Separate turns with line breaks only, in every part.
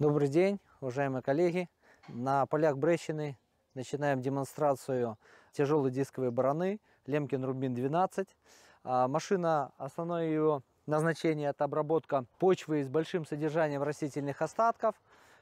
Добрый день, уважаемые коллеги. На полях Брещины начинаем демонстрацию тяжелой дисковой бараны Лемкин Рубин 12. А, машина, основное ее назначение – это обработка почвы с большим содержанием растительных остатков.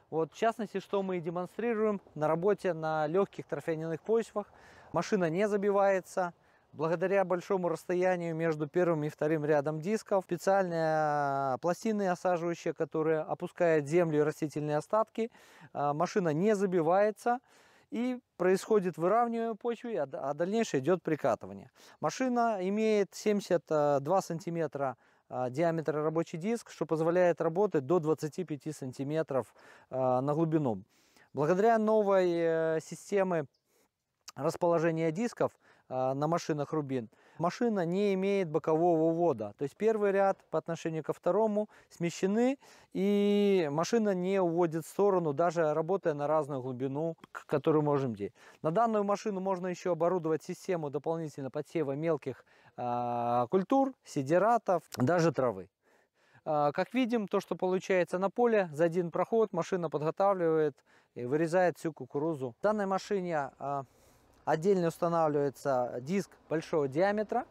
Вот, в частности, что мы и демонстрируем на работе на легких торфяниных почвах. Машина не забивается – Благодаря большому расстоянию между первым и вторым рядом дисков, специальные а, пластины осаживающие, которые опускают землю и растительные остатки, а, машина не забивается и происходит выравнивание почвы, а дальнейшее идет прикатывание. Машина имеет 72 сантиметра а, диаметра рабочий диск, что позволяет работать до 25 сантиметров на глубину. Благодаря новой э, системе расположение дисков а, на машинах Рубин, машина не имеет бокового ввода, То есть первый ряд по отношению ко второму смещены, и машина не уводит в сторону, даже работая на разную глубину, которую можем делать. На данную машину можно еще оборудовать систему дополнительно подсева мелких а, культур, сидератов, даже травы. А, как видим, то, что получается на поле, за один проход машина подготавливает и вырезает всю кукурузу. В данной машине Отдельно устанавливается диск большого диаметра,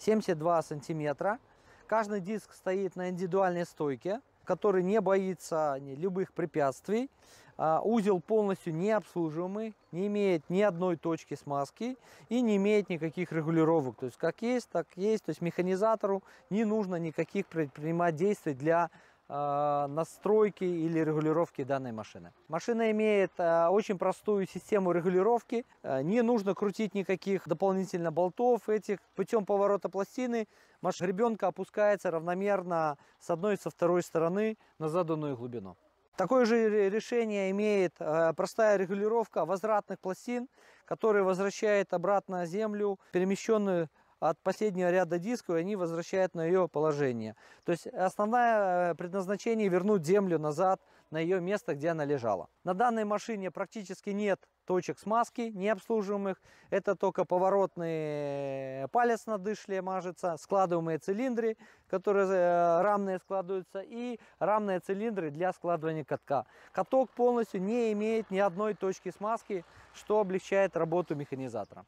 72 сантиметра. Каждый диск стоит на индивидуальной стойке, который не боится любых препятствий. А, узел полностью не обслуживаемый, не имеет ни одной точки смазки и не имеет никаких регулировок. То есть как есть, так есть. То есть механизатору не нужно никаких предпринимать действий для а, настройки или регулировки данной машины. Машина имеет а, очень простую систему регулировки. А, не нужно крутить никаких дополнительно болтов этих. Путем поворота пластины ребенка опускается равномерно с одной и со второй стороны на заданную глубину. Такое же решение имеет простая регулировка возвратных пластин, которые возвращает обратно землю, перемещенную от последнего ряда дисков, и они возвращают на ее положение. То есть основное э, предназначение вернуть землю назад на ее место, где она лежала. На данной машине практически нет точек смазки необслуживаемых. Это только поворотный палец на дышле мажется, складываемые цилиндры, которые э, рамные складываются, и рамные цилиндры для складывания катка. Каток полностью не имеет ни одной точки смазки, что облегчает работу механизатора.